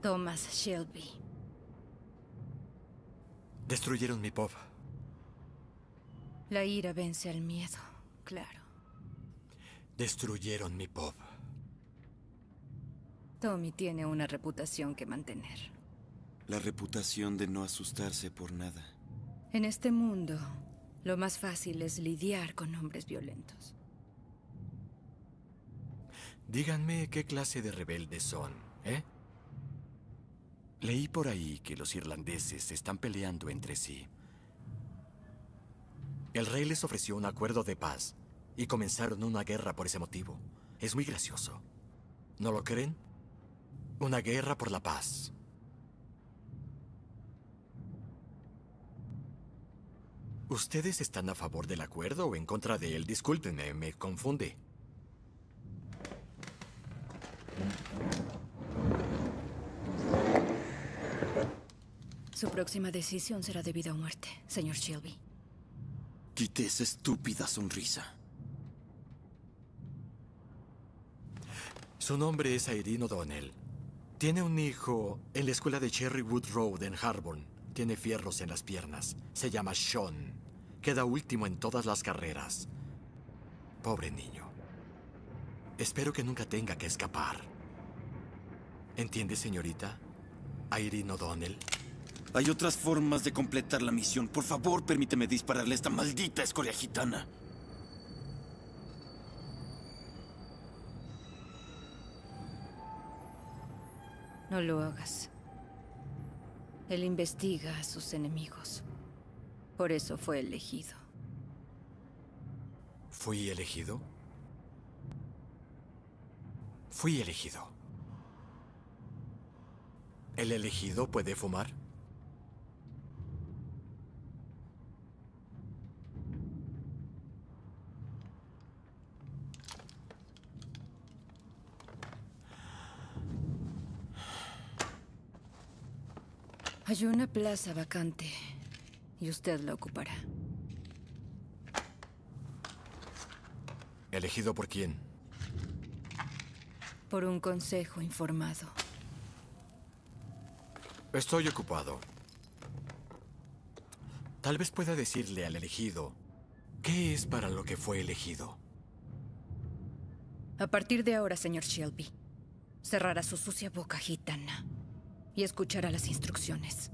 Thomas Shelby. Destruyeron mi pop. La ira vence al miedo, claro. Destruyeron mi pop. Tommy tiene una reputación que mantener. La reputación de no asustarse por nada. En este mundo, lo más fácil es lidiar con hombres violentos. Díganme qué clase de rebeldes son, ¿eh? Leí por ahí que los irlandeses están peleando entre sí. El rey les ofreció un acuerdo de paz y comenzaron una guerra por ese motivo. Es muy gracioso. ¿No lo creen? Una guerra por la paz. ¿Ustedes están a favor del acuerdo o en contra de él? Discúlpenme, me confunde. Su próxima decisión será de vida o muerte, señor Shelby. Quite esa estúpida sonrisa. Su nombre es Irene O'Donnell. Tiene un hijo en la escuela de Cherrywood Road en Harborn. Tiene fierros en las piernas. Se llama Sean. Queda último en todas las carreras. Pobre niño. Espero que nunca tenga que escapar. ¿Entiende, señorita? Irene O'Donnell. Hay otras formas de completar la misión. Por favor, permíteme dispararle a esta maldita escoria gitana. No lo hagas. Él investiga a sus enemigos. Por eso fue elegido. ¿Fui elegido? Fui elegido. ¿El elegido puede fumar? Hay una plaza vacante y usted la ocupará. ¿Elegido por quién? Por un consejo informado. Estoy ocupado. Tal vez pueda decirle al elegido qué es para lo que fue elegido. A partir de ahora, señor Shelby, cerrará su sucia boca gitana y escuchará las instrucciones.